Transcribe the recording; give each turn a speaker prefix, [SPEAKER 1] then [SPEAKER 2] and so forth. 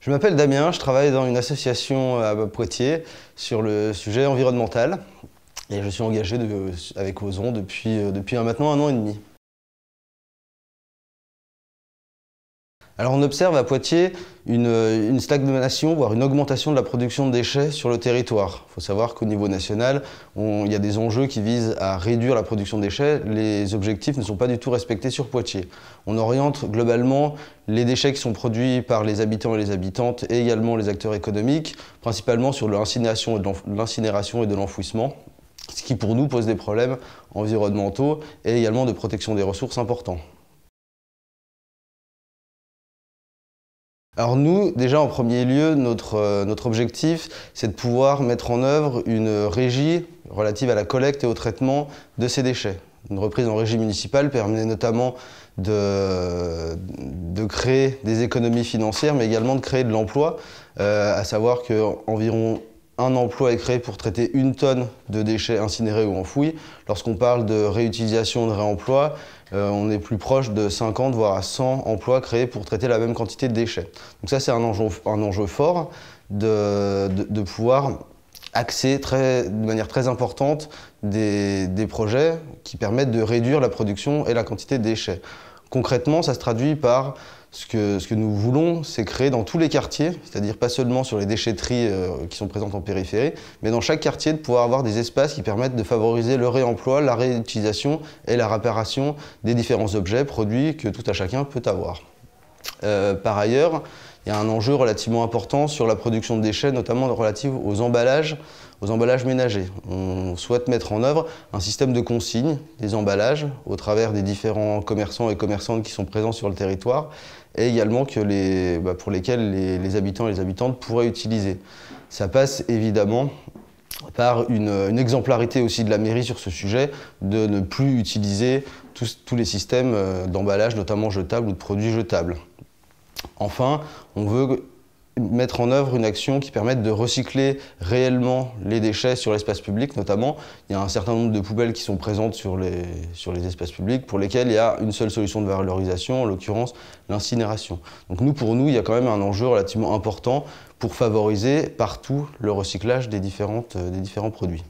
[SPEAKER 1] Je m'appelle Damien, je travaille dans une association à Poitiers sur le sujet environnemental et je suis engagé avec Ozon depuis euh, maintenant un an et demi. Alors on observe à Poitiers euh, une, stagnation, voire une augmentation de la production de déchets sur le territoire. Il faut savoir qu'au niveau national, il y a des enjeux qui visent à réduire la production de déchets. Les objectifs ne sont pas du tout respectés sur Poitiers. On oriente globalement les déchets qui sont produits par les habitants et les habitantes et également les acteurs économiques, principalement sur l'incinération et de l'enfouissement, ce qui pour nous pose des problèmes environnementaux et également de protection des ressources importants. Alors nous, déjà en premier lieu, euh, notre, objectif, c'est de pouvoir mettre en œuvre une régie relative à la collecte et au traitement de ces déchets. Une reprise en régie municipale permet notamment de, créer des économies financières, mais également de créer de l'emploi, euh, à savoir qu'environ un emploi est créé pour traiter une tonne de déchets incinérés ou enfouis. Lorsqu'on parle de réutilisation, de réemploi, euh, on est plus proche de 50 voire 100 emplois créés pour traiter la même quantité de déchets. Donc ça c'est un enjeu, fort de, pouvoir axer de manière très importante des, des projets qui permettent de réduire la production et la quantité de déchets. Concrètement, ça se traduit par ce que, nous voulons, c'est créer dans tous les quartiers, c'est-à-dire pas seulement sur les déchetteries euh, qui sont présentes en périphérie, mais dans chaque quartier de pouvoir avoir des espaces qui permettent de favoriser le réemploi, la réutilisation et la réparation des différents objets, produits que tout à chacun peut avoir. Euh, par ailleurs, il y a un enjeu relativement important sur la production de déchets, notamment relative aux emballages, aux emballages ménagers. On souhaite mettre en œuvre un système de consigne des emballages au travers des différents commerçants et commerçantes qui sont présents sur le territoire et également que les, bah, pour lesquels les, habitants et les habitantes pourraient utiliser. Ça passe évidemment par une, exemplarité aussi de la mairie sur ce sujet, de ne plus utiliser tous les systèmes euh, d'emballage, notamment jetables ou de produits jetables. Enfin, on veut mettre en œuvre une action qui permette de recycler réellement les déchets sur l'espace public notamment. Il y a un certain nombre de poubelles qui sont présentes sur les, espaces publics pour lesquelles il y a une seule solution de valorisation, en l'occurrence l'incinération. Donc nous, pour nous, il y a quand même un enjeu relativement important pour favoriser partout le recyclage des euh, différents produits.